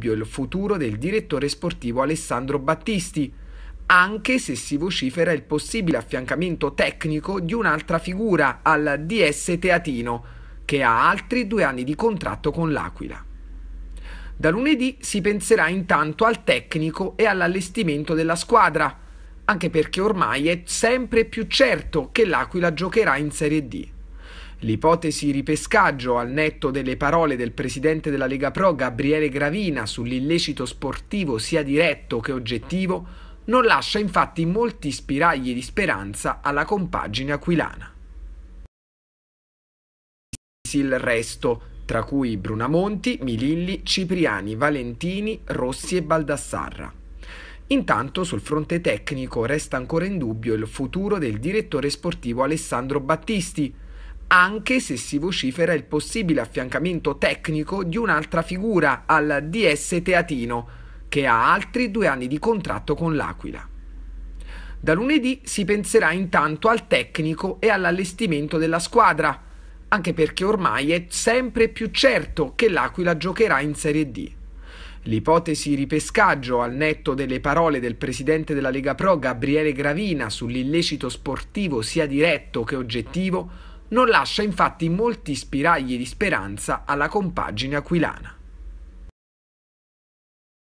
dubbio il futuro del direttore sportivo Alessandro Battisti, anche se si vocifera il possibile affiancamento tecnico di un'altra figura al DS Teatino, che ha altri due anni di contratto con l'Aquila. Da lunedì si penserà intanto al tecnico e all'allestimento della squadra, anche perché ormai è sempre più certo che l'Aquila giocherà in Serie D. L'ipotesi ripescaggio al netto delle parole del presidente della Lega Pro Gabriele Gravina sull'illecito sportivo sia diretto che oggettivo non lascia infatti molti spiragli di speranza alla compagine aquilana. Il resto, tra cui Brunamonti, Mililli, Cipriani, Valentini, Rossi e Baldassarra. Intanto sul fronte tecnico resta ancora in dubbio il futuro del direttore sportivo Alessandro Battisti, anche se si vocifera il possibile affiancamento tecnico di un'altra figura al DS Teatino, che ha altri due anni di contratto con l'Aquila. Da lunedì si penserà intanto al tecnico e all'allestimento della squadra, anche perché ormai è sempre più certo che l'Aquila giocherà in Serie D. L'ipotesi ripescaggio al netto delle parole del presidente della Lega Pro Gabriele Gravina sull'illecito sportivo sia diretto che oggettivo non lascia infatti molti spiragli di speranza alla compagine aquilana.